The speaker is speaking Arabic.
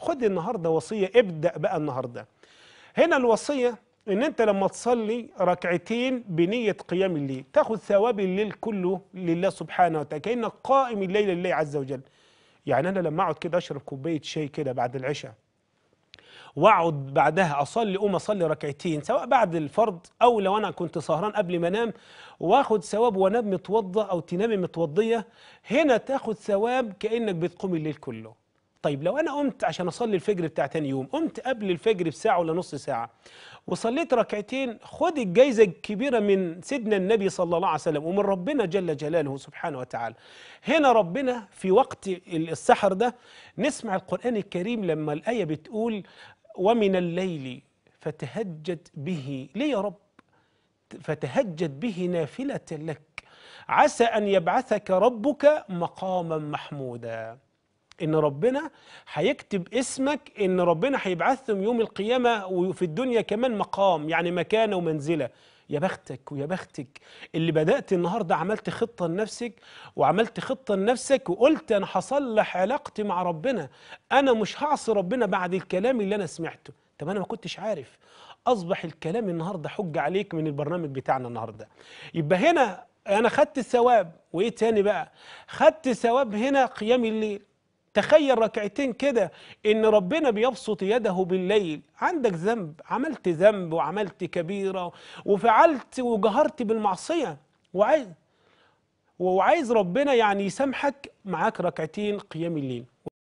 خد النهارده وصيه ابدا بقى النهارده هنا الوصيه ان انت لما تصلي ركعتين بنيه قيام الليل تاخد ثواب الليل كله لله سبحانه وتعالى كانك قائم الليل لله عز وجل يعني انا لما اقعد كده اشرب كوبايه شاي كده بعد العشاء واقعد بعدها اصلي اقوم اصلي ركعتين سواء بعد الفرض او لو انا كنت سهران قبل ما انام واخد ثواب وانام متوضى او تنامي متوضيه هنا تاخد ثواب كانك بتقوم الليل كله طيب لو انا قمت عشان اصلي الفجر بتاع تاني يوم قمت قبل الفجر بساعه ولا نص ساعه وصليت ركعتين خد الجايزه الكبيره من سيدنا النبي صلى الله عليه وسلم ومن ربنا جل جلاله سبحانه وتعالى هنا ربنا في وقت السحر ده نسمع القران الكريم لما الايه بتقول ومن الليل فتهجد به ليه يا رب فتهجد به نافله لك عسى ان يبعثك ربك مقاما محمودا ان ربنا هيكتب اسمك ان ربنا هيبعثهم يوم القيامه وفي الدنيا كمان مقام يعني مكانه ومنزله يا بختك ويا بختك اللي بدأت النهارده عملت خطة لنفسك وعملت خطة لنفسك وقلت أنا هصلح علاقتي مع ربنا أنا مش هعصي ربنا بعد الكلام اللي أنا سمعته طب أنا ما كنتش عارف أصبح الكلام النهارده حجة عليك من البرنامج بتاعنا النهارده يبقى هنا أنا خدت الثواب وإيه تاني بقى خدت ثواب هنا قيام الليل تخيل ركعتين كده ان ربنا بيبسط يده بالليل عندك ذنب عملت ذنب وعملت كبيرة وفعلت وجهرت بالمعصية وعايز وعايز ربنا يعني يسامحك معاك ركعتين قيام الليل